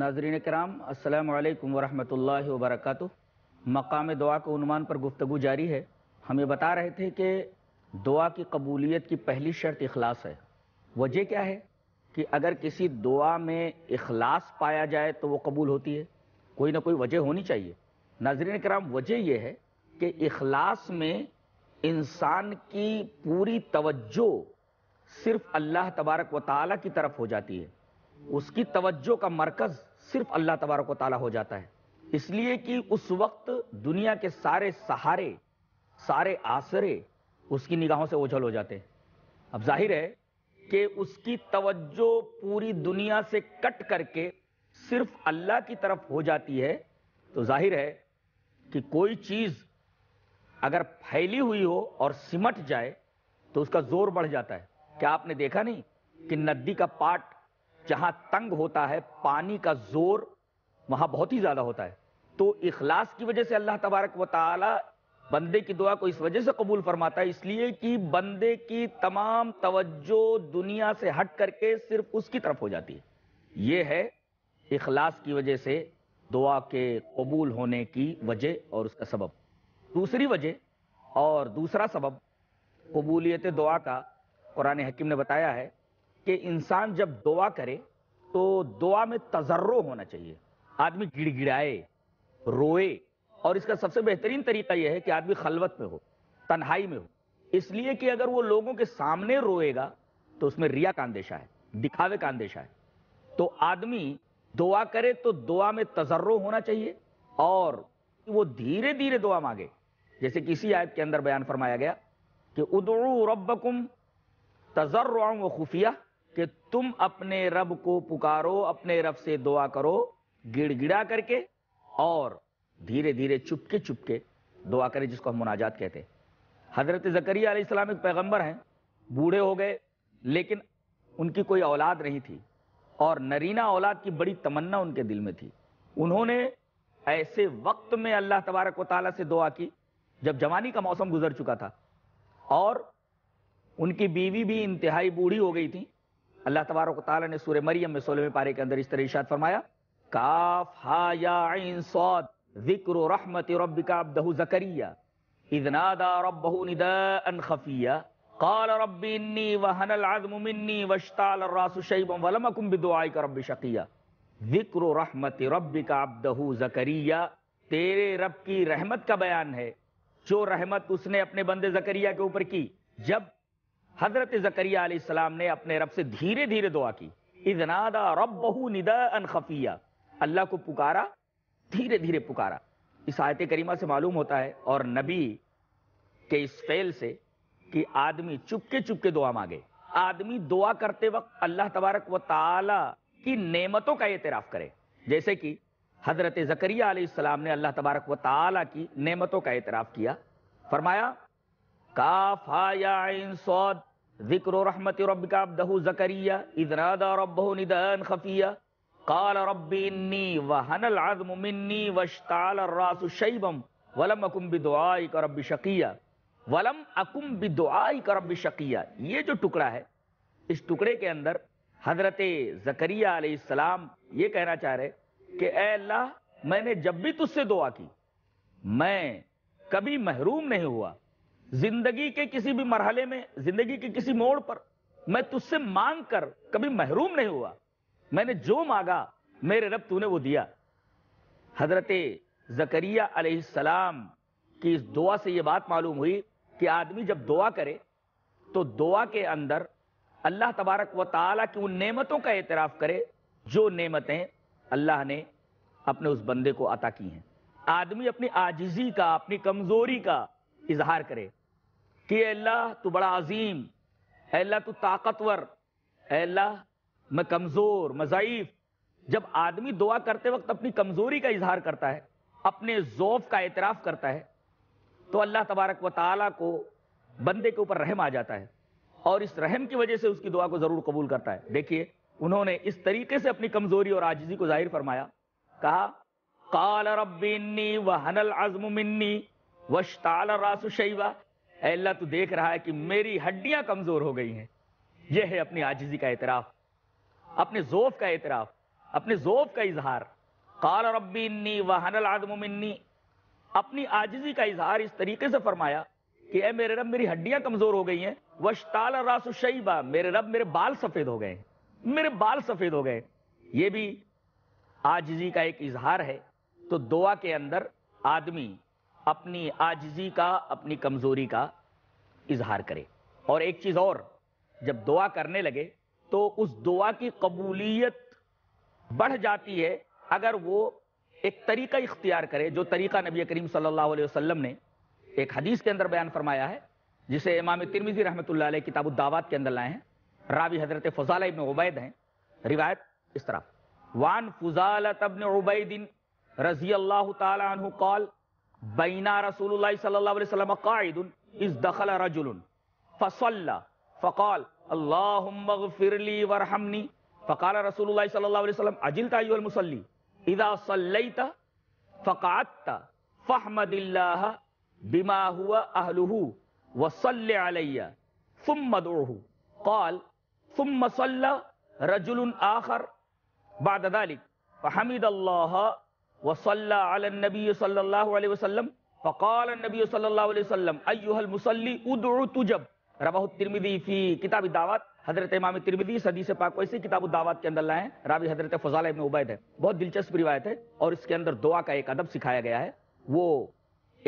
ناظرین کرام السلام علیکم ورحمۃ اللہ وبرکاتہ مقام دعا کے عنوان پر گفتگو جاری ہے ہم یہ بتا رہے تھے کہ دعا کی قبولیت کی پہلی شرط اخلاص ہے وجہ کیا ہے کہ اگر کسی دعا میں اخلاص پایا جائے تو وہ قبول ہوتی ہے کوئی نہ کوئی وجہ ہونی چاہیے ناظرین کرام وجہ یہ ہے کہ اخلاص میں انسان کی پوری توجہ صرف اللہ تبارک و تعالیٰ کی طرف ہو جاتی ہے اس کی توجہ کا مرکز صرف اللہ تبارک و تعالیٰ ہو جاتا ہے اس لیے کہ اس وقت دنیا کے سارے سہارے سارے آسرے اس کی نگاہوں سے اوجھل ہو جاتے ہیں اب ظاہر ہے کہ اس کی توجہ پوری دنیا سے کٹ کر کے صرف اللہ کی طرف ہو جاتی ہے تو ظاہر ہے کہ کوئی چیز اگر پھیلی ہوئی ہو اور سمٹ جائے تو اس کا زور بڑھ جاتا ہے کیا آپ نے دیکھا نہیں کہ ندی کا پاٹ جہاں تنگ ہوتا ہے پانی کا زور وہاں بہت ہی زیادہ ہوتا ہے تو اخلاص کی وجہ سے اللہ تبارک و تعالی بندے کی دعا کو اس وجہ سے قبول فرماتا ہے اس لیے کہ بندے کی تمام توجہ دنیا سے ہٹ کر کے صرف اس کی طرف ہو جاتی ہے یہ ہے اخلاص کی وجہ سے دعا کے قبول ہونے کی وجہ اور اس کا سبب دوسری وجہ اور دوسرا سبب قبولیت دعا کا قرآن حکم نے بتایا ہے کہ انسان جب دعا کرے تو دعا میں تجربہ ہونا چاہیے آدمی گڑ گڑائے روئے اور اس کا سب سے بہترین طریقہ یہ ہے کہ آدمی خلوت میں ہو تنہائی میں ہو اس لیے کہ اگر وہ لوگوں کے سامنے روئے گا تو اس میں ریا کا اندیشہ ہے دکھاوے کا اندیشہ ہے تو آدمی دعا کرے تو دعا میں تجربہ ہونا چاہیے اور وہ دھیرے دھیرے دعا مانگے جیسے کہ اسی کے اندر بیان فرمایا گیا کہ ادعو ربکم کم و خفیہ کہ تم اپنے رب کو پکارو اپنے رب سے دعا کرو گڑ گڑا کر کے اور دھیرے دھیرے چپ کے چپ کے دعا کرے جس کو ہم مناجات کہتے ہیں حضرت ذکریہ علیہ السلام ایک پیغمبر ہیں بوڑھے ہو گئے لیکن ان کی کوئی اولاد نہیں تھی اور نرینا اولاد کی بڑی تمنا ان کے دل میں تھی انہوں نے ایسے وقت میں اللہ تبارک و تعالیٰ سے دعا کی جب جوانی کا موسم گزر چکا تھا اور ان کی بیوی بھی انتہائی بوڑھی ہو گئی تھیں اللہ تبارک و تعالیٰ نے سورہ مریم میں سولہ پارے کے اندر اس طرح ارشاد فرمایا کاف ہا یا عین صاد ذکر و رحمت رب کا ابدہ زکریہ اذ نادا ربہ نداء خفیہ قال رب انی وحن العظم منی وشتال الراس شیب ولمکم بدعائی کا رب شقیہ ذکر و رحمت رب کا ابدہ زکریہ تیرے رب کی رحمت کا بیان ہے جو رحمت اس نے اپنے بندے زکریہ کے اوپر کی جب حضرت زکریہ علیہ السلام نے اپنے رب سے دھیرے دھیرے دعا کی رب بہ خفیہ اللہ کو پکارا دھیرے دھیرے پکارا اس آیت کریمہ سے معلوم ہوتا ہے اور نبی کے اس آدمی چپ کے چپ کے دعا مانگے آدمی دعا کرتے وقت اللہ تبارک و تعالی کی نعمتوں کا اعتراف کرے جیسے کہ حضرت زکریہ علیہ السلام نے اللہ تبارک و تعالی کی نعمتوں کا اعتراف کیا فرمایا ذکر و رحمت رب کا ابدہ زکریہ ادراد رب ندان خفیہ کال رب انی و حن العظم منی وشتال الراس شیبم ولم اکم بدعا کا رب شقیہ ولم اکم بدعا کا رب شقیہ یہ جو ٹکڑا ہے اس ٹکڑے کے اندر حضرت زکریہ علیہ السلام یہ کہنا چاہ رہے کہ اے اللہ میں نے جب بھی تجھ سے دعا کی میں کبھی محروم نہیں ہوا زندگی کے کسی بھی مرحلے میں زندگی کے کسی موڑ پر میں تجھ سے مانگ کر کبھی محروم نہیں ہوا میں نے جو مانگا میرے رب تو نے وہ دیا حضرت زکریہ علیہ السلام کی اس دعا سے یہ بات معلوم ہوئی کہ آدمی جب دعا کرے تو دعا کے اندر اللہ تبارک و تعالیٰ کی ان نعمتوں کا اعتراف کرے جو نعمتیں اللہ نے اپنے اس بندے کو عطا کی ہیں آدمی اپنی آجزی کا اپنی کمزوری کا اظہار کرے کہ اے اللہ تو بڑا عظیم اے اللہ تو طاقتور اے اللہ میں کمزور ضعیف جب آدمی دعا کرتے وقت اپنی کمزوری کا اظہار کرتا ہے اپنے ذوف کا اعتراف کرتا ہے تو اللہ تبارک و تعالی کو بندے کے اوپر رحم آ جاتا ہے اور اس رحم کی وجہ سے اس کی دعا کو ضرور قبول کرتا ہے دیکھیے انہوں نے اس طریقے سے اپنی کمزوری اور آجزی کو ظاہر فرمایا کہا وحن العظم منی راس شیوا اے اللہ تو دیکھ رہا ہے کہ میری ہڈیاں کمزور ہو گئی ہیں یہ ہے اپنی آجزی کا اعتراف اپنے ذوف کا اعتراف اپنے ذوف کا اظہار قال ربی انی وحن العظم منی اپنی آجزی کا اظہار اس طریقے سے فرمایا کہ اے میرے رب میری ہڈیاں کمزور ہو گئی ہیں وشتال راس شیبا میرے رب میرے بال سفید ہو گئے ہیں میرے بال سفید ہو گئے یہ بھی آجزی کا ایک اظہار ہے تو دعا کے اندر آدمی اپنی آجزی کا اپنی کمزوری کا اظہار کرے اور ایک چیز اور جب دعا کرنے لگے تو اس دعا کی قبولیت بڑھ جاتی ہے اگر وہ ایک طریقہ اختیار کرے جو طریقہ نبی کریم صلی اللہ علیہ وسلم نے ایک حدیث کے اندر بیان فرمایا ہے جسے امام ترمیزی رحمۃ اللہ علیہ کتاب الدعوات کے اندر لائے ہیں راوی حضرت فضال ابن عبید ہیں روایت اس طرح وان فضالت ابن عبید رضی اللہ تعالی عنہ قال بين رسول الله صلى الله عليه وسلم قاعد إذ دخل رجل فصلى فقال اللهم اغفر لي وارحمني فقال رسول الله صلى الله عليه وسلم أجلت أيها المصلي إذا صليت فقعدت فاحمد الله بما هو أهله وصل علي ثم ادعه قال ثم صلى رجل آخر بعد ذلك فحمد الله وصلی علی النبی صلی اللہ علیہ وسلم فقال النبی صلی اللہ علیہ وسلم ایوہ المصلی ادعو تجب رواہ الترمذی فی کتاب الدعوات حضرت امام ترمذی اس حدیث پاک کو اسی کتاب الدعوات کے اندر لائے راوی حضرت فضالہ ابن عبید ہے بہت دلچسپ روایت ہے اور اس کے اندر دعا کا ایک ادب سکھایا گیا ہے وہ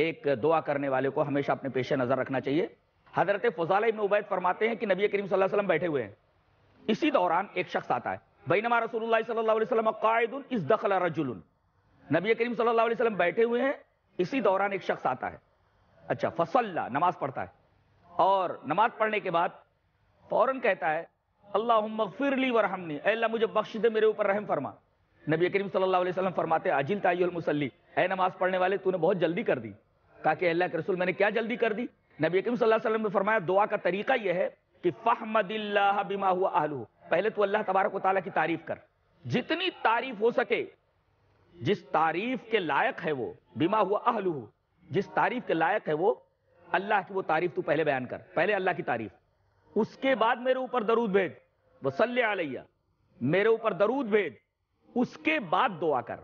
ایک دعا کرنے والے کو ہمیشہ اپنے پیش نظر رکھنا چاہیے حضرت فضالہ ابن عبید فرماتے ہیں کہ نبی کریم صلی اللہ علیہ وسلم بیٹھے ہوئے ہیں اسی دوران ایک شخص آتا ہے بینما رسول اللہ صلی اللہ علیہ وسلم قائد اس دخل رجل نبی کریم صلی اللہ علیہ وسلم بیٹھے ہوئے ہیں اسی دوران ایک شخص آتا ہے اچھا فصل نماز پڑھتا ہے اور نماز پڑھنے کے بعد فوراً کہتا ہے اللہ مغفر لی ورحمنی اے اللہ مجھے بخش دے میرے اوپر رحم فرما نبی کریم صلی اللہ علیہ وسلم فرماتے عجل تعی المسلی اے نماز پڑھنے والے تو نے بہت جلدی کر دی تاکہ اللہ کے رسول میں نے کیا جلدی کر دی نبی کریم صلی اللہ علیہ وسلم نے فرمایا دعا کا طریقہ یہ ہے کہ فحمد اللہ بما ہوا اہلہ پہلے تو اللہ تبارک و تعالیٰ کی تعریف کر جتنی تعریف ہو سکے جس تعریف کے لائق ہے وہ بیما ہوا اہل جس تعریف کے لائق ہے وہ اللہ کی وہ تعریف تو پہلے بیان کر پہلے اللہ کی تعریف اس کے بعد میرے اوپر درود بھیج بھید علیہ میرے اوپر درود بھیج اس کے بعد دعا کر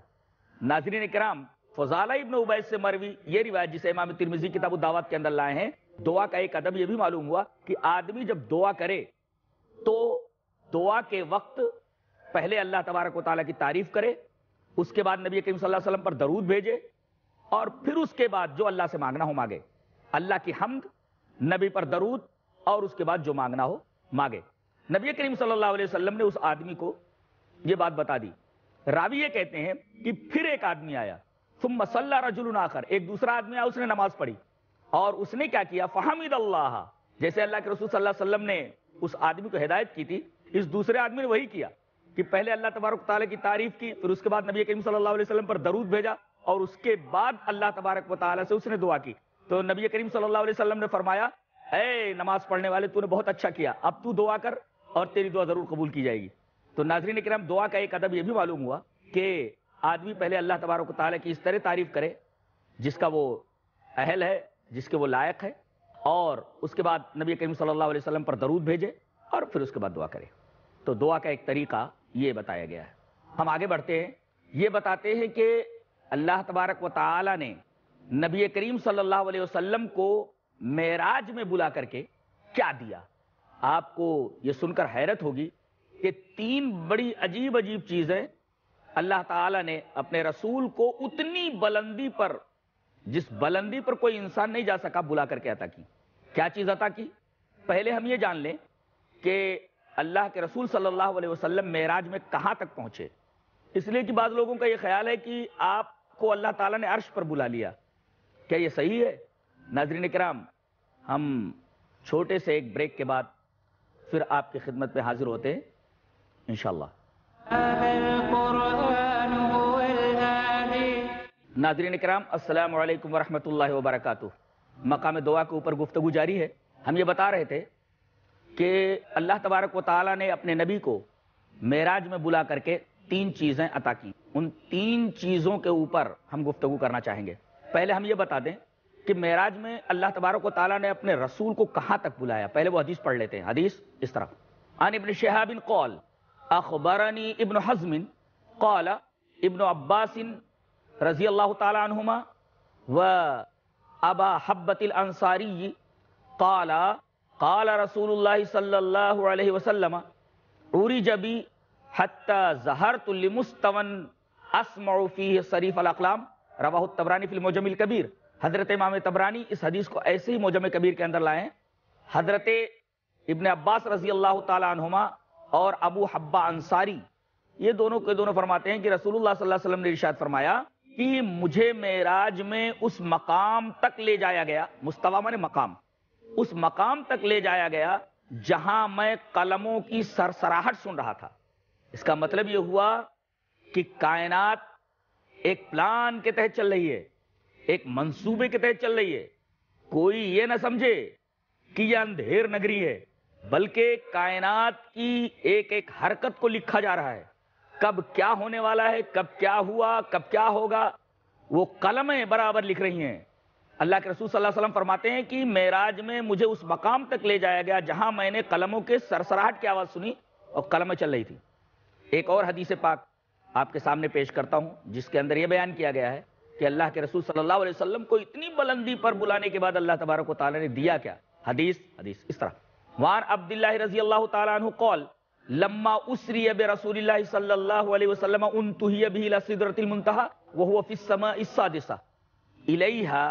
ناظرین کرام فضالہ ابن عبید سے مروی یہ روایت جسے امام ترمزی کتاب دعوت کے اندر لائے ہیں دعا کا ایک ادب یہ بھی معلوم ہوا کہ آدمی جب دعا کرے تو دعا کے وقت پہلے اللہ تبارک و تعالیٰ کی تعریف کرے اس کے بعد نبی کریم صلی اللہ علیہ وسلم پر درود بھیجے اور پھر اس کے بعد جو اللہ سے مانگنا ہو مانگے اللہ کی حمد نبی پر درود اور اس کے بعد جو مانگنا ہو مانگے نبی کریم صلی اللہ علیہ وسلم نے اس آدمی کو یہ بات بتا دی راوی یہ کہتے ہیں کہ پھر ایک آدمی آیا تم مسلح رجول آخر ایک دوسرا آدمی آیا اس نے نماز پڑھی اور اس نے کیا کیا فہمید اللہ جیسے اللہ کے رسول صلی اللہ علیہ وسلم نے اس آدمی کو ہدایت کی تھی اس دوسرے آدمی نے وہی کیا کہ پہلے اللہ تبارک تعالیٰ کی تعریف کی پھر اس کے بعد نبی کریم صلی اللہ علیہ وسلم پر درود بھیجا اور اس کے بعد اللہ تبارک و تعالیٰ سے اس نے دعا کی تو نبی کریم صلی اللہ علیہ وسلم نے فرمایا اے نماز پڑھنے والے تو نے بہت اچھا کیا اب تو دعا کر اور تیری دعا ضرور قبول کی جائے گی تو ناظرین کرام دعا کا ایک ادب یہ بھی معلوم ہوا کہ آدمی پہلے اللہ تبارک و تعالیٰ کی اس طرح تعریف کرے جس کا وہ اہل ہے جس کے وہ لائق ہے اور اس کے بعد نبی کریم صلی اللہ علیہ وسلم پر درود بھیجے اور پھر اس کے بعد دعا کرے تو دعا کا ایک طریقہ یہ بتایا گیا ہے ہم آگے بڑھتے ہیں یہ بتاتے ہیں کہ اللہ تبارک و تعالی نے نبی کریم صلی اللہ علیہ وسلم کو کو معراج میں بلا کر کر کے کیا دیا آپ یہ سن حیرت ہوگی کہ تین بڑی عجیب عجیب چیزیں اللہ تعالی نے اپنے رسول کو اتنی بلندی پر جس بلندی پر کوئی انسان نہیں جا سکا بلا کر کے عطا کی کیا چیز عطا کی پہلے ہم یہ جان لیں کہ اللہ کے رسول صلی اللہ علیہ وسلم معراج میں کہاں تک پہنچے اس لیے کہ بعض لوگوں کا یہ خیال ہے کہ آپ کو اللہ تعالیٰ نے عرش پر بلا لیا کیا یہ صحیح ہے ناظرین کرام ہم چھوٹے سے ایک بریک کے بعد پھر آپ کی خدمت میں حاضر ہوتے ہیں انشاءاللہ ناظرین کرام السلام علیکم ورحمۃ اللہ وبرکاتہ مقام دعا کے اوپر گفتگو جاری ہے ہم یہ بتا رہے تھے کہ اللہ تبارک و تعالیٰ نے اپنے نبی کو معراج میں بلا کر کے تین چیزیں عطا کی ان تین چیزوں کے اوپر ہم گفتگو کرنا چاہیں گے پہلے ہم یہ بتا دیں کہ معراج میں اللہ تبارک و تعالیٰ نے اپنے رسول کو کہاں تک بلایا پہلے وہ حدیث پڑھ لیتے ہیں حدیث اس طرح ابن شہاب قول اخبرنی ابن حزم قال ابن عباس رضی اللہ تعالیٰ عنہما و ابا حبت الانصاری قال قال رسول اللہ صلی اللہ علیہ وسلم اوری جبی حتی زہرت لمستون اسمع فیہ صریف الاقلام رواہ التبرانی فی الموجم الکبیر حضرت امام تبرانی اس حدیث کو ایسے ہی موجم کبیر کے اندر لائیں حضرت ابن عباس رضی اللہ تعالی عنہما اور ابو حبہ انصاری یہ دونوں کے دونوں فرماتے ہیں کہ رسول اللہ صلی اللہ علیہ وسلم نے ارشاد فرمایا کہ مجھے معراج میں اس مقام تک لے جایا گیا مستوا مقام مقام اس مقام تک لے جایا گیا جہاں میں قلموں کی سرسراہٹ سن رہا تھا اس کا مطلب یہ ہوا کہ کائنات ایک پلان کے تحت چل رہی ہے ایک منصوبے کے تحت چل رہی ہے کوئی یہ نہ سمجھے کہ یہ اندھیر نگری ہے بلکہ کائنات کی ایک ایک حرکت کو لکھا جا رہا ہے کب کیا ہونے والا ہے کب کیا ہوا کب کیا ہوگا وہ قلمیں برابر لکھ رہی ہیں اللہ کے رسول صلی اللہ علیہ وسلم فرماتے ہیں کہ معراج میں مجھے اس مقام تک لے جایا گیا جہاں میں نے قلموں کے سرسراہٹ کی آواز سنی اور قلمیں چل رہی تھی ایک اور حدیث پاک آپ کے سامنے پیش کرتا ہوں جس کے اندر یہ بیان کیا گیا ہے کہ اللہ کے رسول صلی اللہ علیہ وسلم کو اتنی بلندی پر بلانے کے بعد اللہ تبارک و تعالی نے دیا کیا حدیث حدیث اس طرح وار عبداللہ رضی اللہ تعالیٰ عنہ قول لما اسری بے رسول اللہ صلی اللہ علیہ وسلم انتہی بھی لسدرت المنتہا وہو فی السماء السادسہ الیہا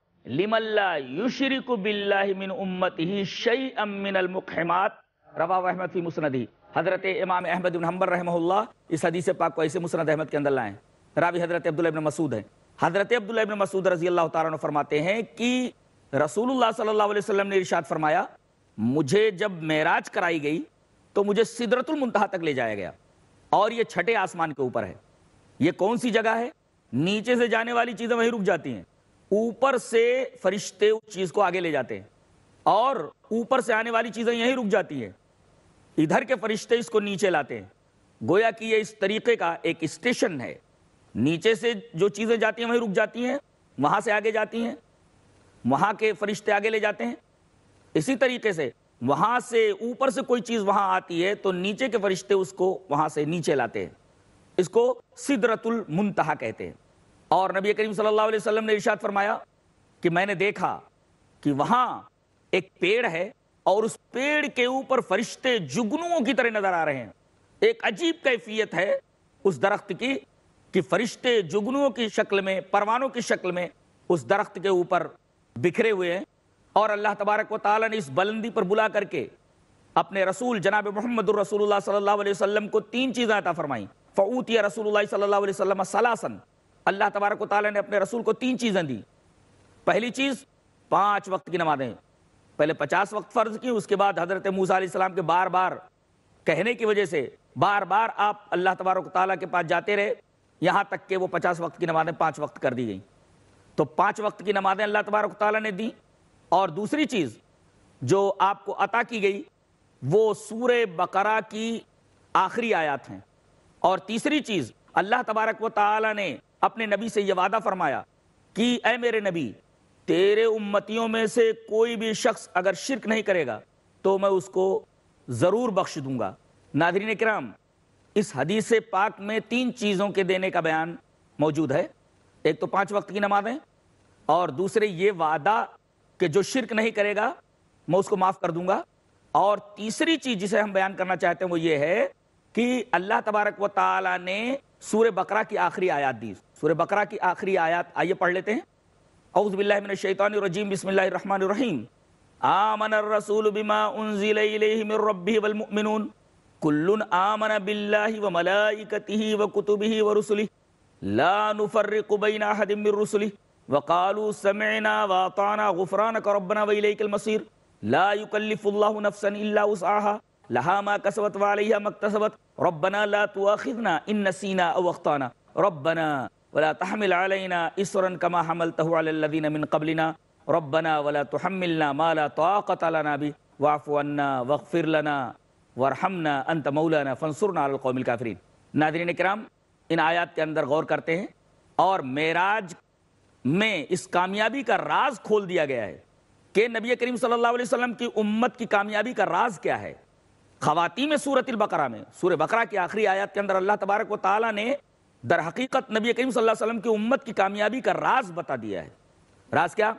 لم اللہ من المقحمات احمد فی مسندی حضرت امام احمد رحمہ اللہ اس حدیث پاک کو ایسے مسند احمد کے اندر لائیں راوی حضرت عبداللہ ابن مسعود ہیں حضرت عبداللہ ابن مسعود رضی اللہ تعالیٰ نے فرماتے ہیں کہ رسول اللہ صلی اللہ علیہ وسلم نے ارشاد فرمایا مجھے جب معراج کرائی گئی تو مجھے سدرت المنتہا تک لے جایا گیا اور یہ چھٹے آسمان کے اوپر ہے یہ کون سی جگہ ہے نیچے سے جانے والی چیزیں وہیں رک جاتی ہیں اوپر سے فرشتے اس چیز کو آگے لے جاتے ہیں اور اوپر سے آنے والی چیزیں یہیں رک جاتی ہیں ادھر کے فرشتے اس کو نیچے لاتے ہیں گویا کہ یہ اس طریقے کا ایک اسٹیشن ہے نیچے سے جو چیزیں جاتی ہیں وہیں رک جاتی ہیں وہاں سے آگے جاتی ہیں وہاں کے فرشتے آگے لے جاتے ہیں اسی طریقے سے وہاں سے اوپر سے کوئی چیز وہاں آتی ہے تو نیچے کے فرشتے اس کو وہاں سے نیچے لاتے ہیں اس کو سدرت المنتہا کہتے ہیں اور نبی کریم صلی اللہ علیہ وسلم نے ارشاد فرمایا کہ میں نے دیکھا کہ وہاں ایک پیڑ ہے اور اس پیڑ کے اوپر فرشتے جگنوں کی طرح نظر آ رہے ہیں ایک عجیب ہے اس درخت کی کی کہ فرشتے جگنوں شکل میں پروانوں کی شکل میں اس درخت کے اوپر بکھرے ہوئے ہیں اور اللہ تبارک و تعالیٰ نے اس بلندی پر بلا کر کے اپنے رسول جناب محمد الرسول اللہ صلی اللہ علیہ وسلم کو تین چیزیں عطا فرمائیں فوت رسول اللہ صلی اللہ علیہ وسلم اللہ تبارک و تعالیٰ نے اپنے رسول کو تین چیزیں دی پہلی چیز پانچ وقت کی نمازیں پہلے پچاس وقت فرض کی اس کے بعد حضرت موزہ علیہ السلام کے بار بار کہنے کی وجہ سے بار بار آپ اللہ تبارک و تعالیٰ کے پاس جاتے رہے یہاں تک کہ وہ پچاس وقت کی نمازیں پانچ وقت کر دی گئیں تو پانچ وقت کی نمازیں اللہ تبارک و تعالیٰ نے دیں اور دوسری چیز جو آپ کو عطا کی گئی وہ سورہ بقرہ کی آخری آیات ہیں اور تیسری چیز اللہ تبارک و تعالیٰ نے اپنے نبی سے یہ وعدہ فرمایا کہ اے میرے نبی تیرے امتیوں میں سے کوئی بھی شخص اگر شرک نہیں کرے گا تو میں اس کو ضرور بخش دوں گا ناظرین کرام اس حدیث پاک میں تین چیزوں کے دینے کا بیان موجود ہے ایک تو پانچ وقت کی نمازیں اور دوسرے یہ وعدہ کہ جو شرک نہیں کرے گا میں اس کو معاف کر دوں گا اور تیسری چیز جسے ہم بیان کرنا چاہتے ہیں وہ یہ ہے کہ اللہ تبارک و تعالیٰ نے سور بقرہ کی آخری آیات دی سورہ بقرہ کی آخری آیات آئیے پڑھ لیتے ہیں اعوذ باللہ من الشیطان الرجیم بسم اللہ الرحمن الرحیم آمن الرسول بما انزل الیہ من ربہ والمؤمنون کل آمن باللہ وملائکتہ وکتبہ ورسلہ لا نفرق بین احد من رسلہ وقالوا سمعنا واطعنا غفرانک ربنا ویلیک المصیر لا یکلف اللہ نفسا الا وسعها لها ما کسبت وعلیها ما اکتسبت ربنا لا تواخذنا ان نسینا او اخطانا ربنا ولا تحمل علينا اسرا كما حملته على الذين من قبلنا ربنا ولا تحملنا ما لا طاقه لنا به واعف عنا واغفر لنا وارحمنا انت مولانا فانصرنا على القوم الكافرين ناظرین کرام ان آیات کے اندر غور کرتے ہیں اور معراج میں اس کامیابی کا راز کھول دیا گیا ہے کہ نبی کریم صلی اللہ علیہ وسلم کی امت کی کامیابی کا راز کیا ہے خواتین میں سورت البقرہ میں سور بقرہ کی آخری آیات کے اندر اللہ تبارک و تعالیٰ نے در حقیقت نبی کریم صلی اللہ علیہ وسلم کی امت کی کامیابی کا راز بتا دیا ہے راز کیا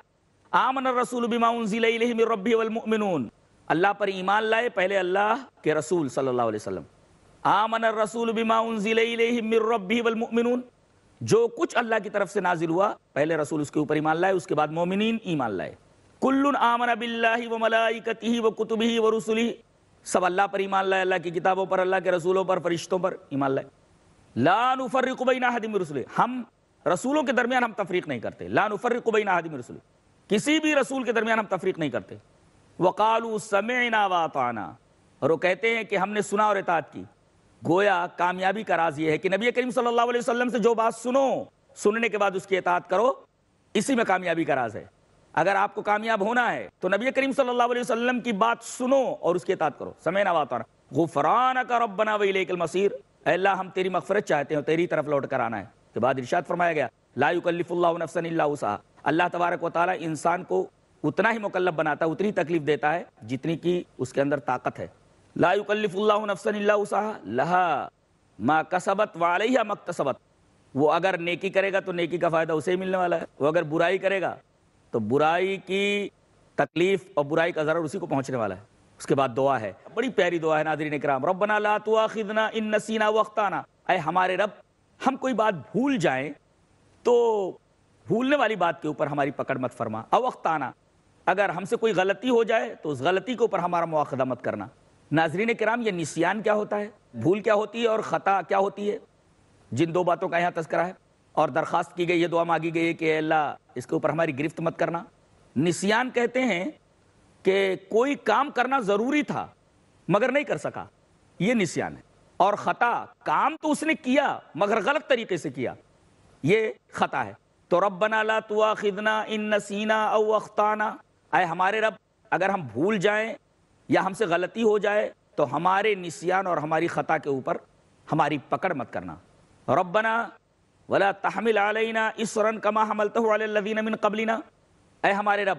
آمن الرسول بما انزل الیہ من والمؤمنون اللہ پر ایمان لائے پہلے اللہ کے رسول صلی اللہ علیہ وسلم آمن الرسول بما انزل الیہ من والمؤمنون جو کچھ اللہ کی طرف سے نازل ہوا پہلے رسول اس کے اوپر ایمان لائے اس کے بعد مومنین ایمان لائے کل آمن و کتبہ و ہی سب اللہ پر ایمان لائے اللہ کی کتابوں پر اللہ کے رسولوں پر فرشتوں پر ایمان لائے رسول ہم رسولوں کے درمیان ہم تفریق نہیں کرتے لان من رسول کسی بھی رسول کے درمیان ہم تفریق نہیں کرتے و سمعنا واطعنا اور وہ کہتے ہیں کہ ہم نے سنا اور اطاعت کی گویا کامیابی کا راز یہ ہے کہ نبی کریم صلی اللہ علیہ وسلم سے جو بات سنو سننے کے بعد اس کی اطاعت کرو اسی میں کامیابی کا راز ہے اگر آپ کو کامیاب ہونا ہے تو نبی کریم صلی اللہ علیہ وسلم کی بات سنو اور اس کی اطاعت کرو سمعنا واطعنا غفرانک ربنا ویلیک المصیر اے اللہ ہم تیری مغفرت چاہتے ہیں تیری طرف لوٹ کر آنا ہے کے بعد ارشاد فرمایا گیا لا یکلف اللہ نفسا الا عصا اللہ تبارک و تعالی انسان کو اتنا ہی مکلف بناتا ہے اتنی تکلیف دیتا ہے جتنی کی اس کے اندر طاقت ہے لا یکلف اللہ نفسا الا عُصح لہ ما کسبت ہی ما اکتسبت وہ اگر نیکی کرے گا تو نیکی کا فائدہ اسے ہی ملنے والا ہے وہ اگر برائی کرے گا تو برائی کی تکلیف اور برائی کا ضرر اسی کو پہنچنے والا ہے اس کے بعد دعا ہے بڑی پیاری دعا ہے ناظرین کرام ربنا لا تواخذنا ان نسینا وقتانا اے ہمارے رب ہم کوئی بات بھول جائیں تو بھولنے والی بات کے اوپر ہماری پکڑ مت فرما اوقتانا اگر ہم سے کوئی غلطی ہو جائے تو اس غلطی کے اوپر ہمارا مواخذہ مت کرنا ناظرین کرام یہ نسیان کیا ہوتا ہے بھول کیا ہوتی ہے اور خطا کیا ہوتی ہے جن دو باتوں کا یہاں تذکرہ ہے اور درخواست کی گئی یہ دعا مانگی گئی ہے کہ اے اللہ اس کے اوپر ہماری گرفت مت کرنا نسیان کہتے ہیں کہ کوئی کام کرنا ضروری تھا مگر نہیں کر سکا یہ نسیان ہے اور خطا کام تو اس نے کیا مگر غلط طریقے سے کیا یہ خطا ہے تو رب بنا لا تو خدنا ان او اختانا اے ہمارے رب اگر ہم بھول جائیں یا ہم سے غلطی ہو جائے تو ہمارے نسیان اور ہماری خطا کے اوپر ہماری پکڑ مت کرنا ربنا ولا تحمل علینا اسرن کما حملتہ اے ہمارے رب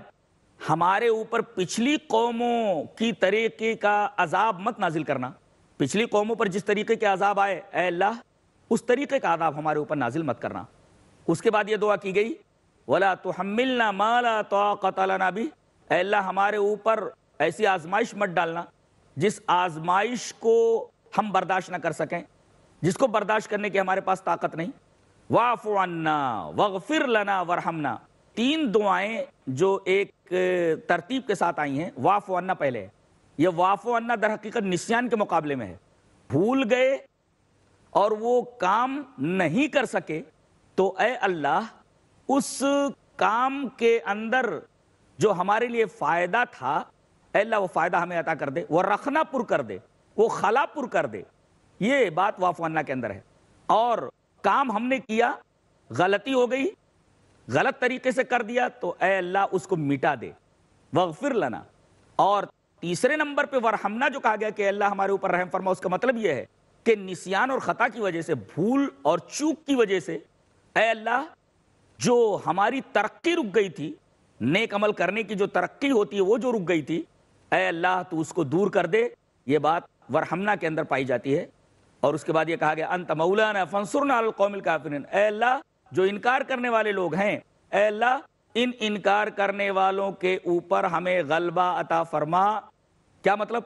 ہمارے اوپر پچھلی قوموں کی طریقے کا عذاب مت نازل کرنا پچھلی قوموں پر جس طریقے کے عذاب آئے اے اللہ اس طریقے کا عذاب ہمارے اوپر نازل مت کرنا اس کے بعد یہ دعا کی گئی ولا تو ملنا مالا تو تعلانہ بھی اے اللہ ہمارے اوپر ایسی آزمائش مت ڈالنا جس آزمائش کو ہم برداشت نہ کر سکیں جس کو برداشت کرنے کی ہمارے پاس طاقت نہیں واف عنا وغفر لنا ورحمنا تین دعائیں جو ایک ترتیب کے ساتھ آئی ہیں واف و انا پہلے یہ واف و انا در حقیقت نسیان کے مقابلے میں ہے بھول گئے اور وہ کام نہیں کر سکے تو اے اللہ اس کام کے اندر جو ہمارے لیے فائدہ تھا اے اللہ وہ فائدہ ہمیں عطا کر دے وہ رکھنا پر کر دے وہ خلا پر کر دے یہ بات و فانہ کے اندر ہے اور کام ہم نے کیا غلطی ہو گئی غلط طریقے سے کر دیا تو اے اللہ اس کو مٹا دے وغفر لنا اور تیسرے نمبر پہ ورحمنا جو کہا گیا کہ اللہ ہمارے اوپر رحم فرما اس کا مطلب یہ ہے کہ نسیان اور خطا کی وجہ سے بھول اور چوک کی وجہ سے اے اللہ جو ہماری ترقی رک گئی تھی نیک عمل کرنے کی جو ترقی ہوتی ہے وہ جو رک گئی تھی اے اللہ تو اس کو دور کر دے یہ بات ورحمنا کے اندر پائی جاتی ہے اور اس کے بعد یہ کہا گیا انت مولانا القوم اے اللہ جو انکار کرنے والے لوگ ہیں اے اللہ ان انکار کرنے والوں کے اوپر ہمیں غلبہ عطا فرما کیا مطلب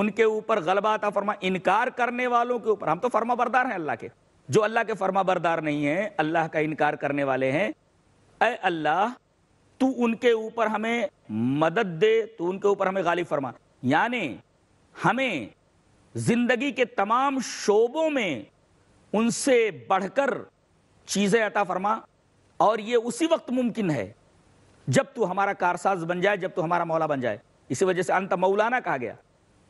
ان کے اوپر غلبہ عطا فرما انکار کرنے والوں کے اوپر ہم تو فرما بردار ہیں اللہ کے جو اللہ کے فرما بردار نہیں ہیں اللہ کا انکار کرنے والے ہیں اے اللہ تو ان کے اوپر ہمیں مدد دے تو ان کے اوپر ہمیں غالب فرما یعنی ہمیں زندگی کے تمام شعبوں میں ان سے بڑھ کر چیزیں عطا فرما اور یہ اسی وقت ممکن ہے جب تو ہمارا کارساز بن جائے جب تو ہمارا مولا بن جائے اسی وجہ سے انت مولانا کہا گیا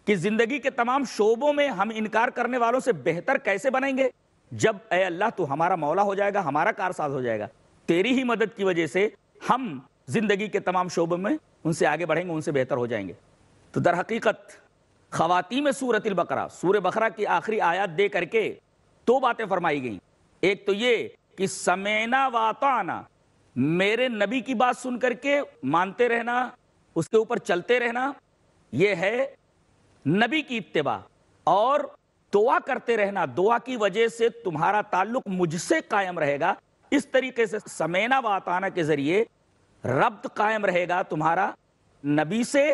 کہ زندگی کے تمام شعبوں میں ہم انکار کرنے والوں سے بہتر کیسے بنیں گے جب اے اللہ تو ہمارا مولا ہو جائے گا ہمارا کارساز ہو جائے گا تیری ہی مدد کی وجہ سے ہم زندگی کے تمام شعبوں میں ان سے آگے بڑھیں گے ان سے بہتر ہو جائیں گے تو در حقیقت خواتین سورت البقرہ سور بقرہ کی آخری آیات دے کر کے دو باتیں فرمائی گئیں ایک تو یہ کہ سمینا واتانا میرے نبی کی بات سن کر کے مانتے رہنا اس کے اوپر چلتے رہنا یہ ہے نبی کی اتباع اور دعا کرتے رہنا دعا کی وجہ سے تمہارا تعلق مجھ سے قائم رہے گا اس طریقے سے سمینا واتانا کے ذریعے ربط قائم رہے گا تمہارا نبی سے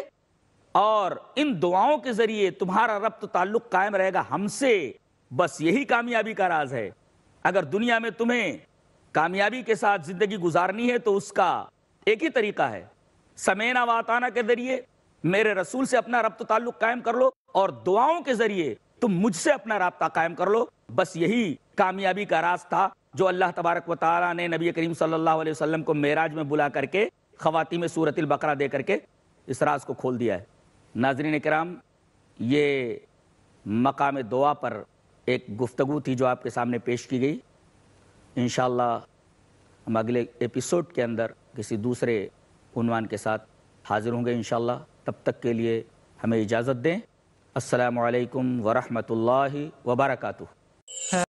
اور ان دعاؤں کے ذریعے تمہارا ربط تعلق قائم رہے گا ہم سے بس یہی کامیابی کا راز ہے اگر دنیا میں تمہیں کامیابی کے ساتھ زندگی گزارنی ہے تو اس کا ایک ہی طریقہ ہے سمینا واتانہ کے ذریعے میرے رسول سے اپنا ربط و تعلق قائم کر لو اور دعاؤں کے ذریعے تم مجھ سے اپنا رابطہ قائم کر لو بس یہی کامیابی کا راز تھا جو اللہ تبارک و تعالیٰ نے نبی کریم صلی اللہ علیہ وسلم کو میراج میں بلا کر کے خواتین صورت البقرہ دے کر کے اس راز کو کھول دیا ہے ناظرین کرام یہ مقام دعا پر ایک گفتگو تھی جو آپ کے سامنے پیش کی گئی انشاءاللہ ہم اگلے اپیسوڈ کے اندر کسی دوسرے عنوان کے ساتھ حاضر ہوں گے انشاءاللہ تب تک کے لیے ہمیں اجازت دیں السلام علیکم ورحمۃ اللہ وبرکاتہ ہاں۔